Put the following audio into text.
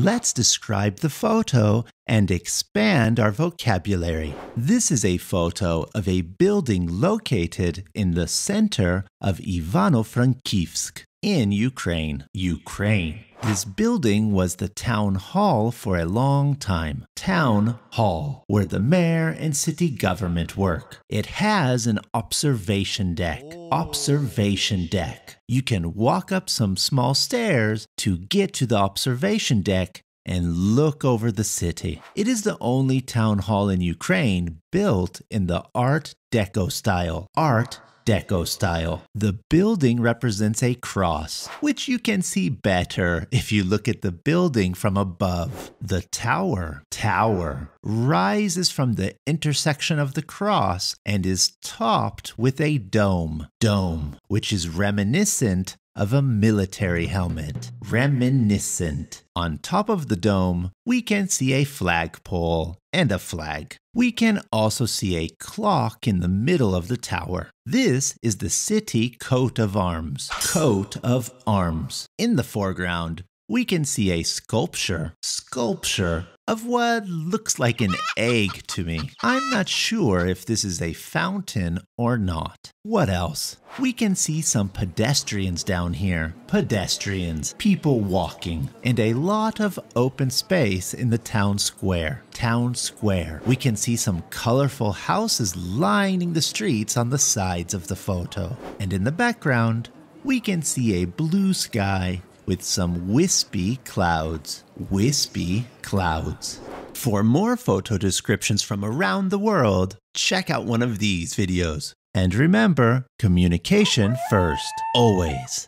Let's describe the photo and expand our vocabulary. This is a photo of a building located in the center of Ivano-Frankivsk in Ukraine. Ukraine. This building was the town hall for a long time. Town hall, where the mayor and city government work. It has an observation deck. Observation deck. You can walk up some small stairs to get to the observation deck and look over the city. It is the only town hall in Ukraine built in the Art Deco style. Art Deco style. The building represents a cross, which you can see better if you look at the building from above. The tower tower rises from the intersection of the cross and is topped with a dome, dome, which is reminiscent of a military helmet. Reminiscent. On top of the dome, we can see a flagpole and a flag. We can also see a clock in the middle of the tower. This is the city coat of arms. Coat of arms. In the foreground, we can see a sculpture, sculpture of what looks like an egg to me. I'm not sure if this is a fountain or not. What else? We can see some pedestrians down here. Pedestrians, people walking, and a lot of open space in the town square. Town square. We can see some colorful houses lining the streets on the sides of the photo. And in the background, we can see a blue sky with some wispy clouds. Wispy clouds. For more photo descriptions from around the world, check out one of these videos. And remember, communication first, always.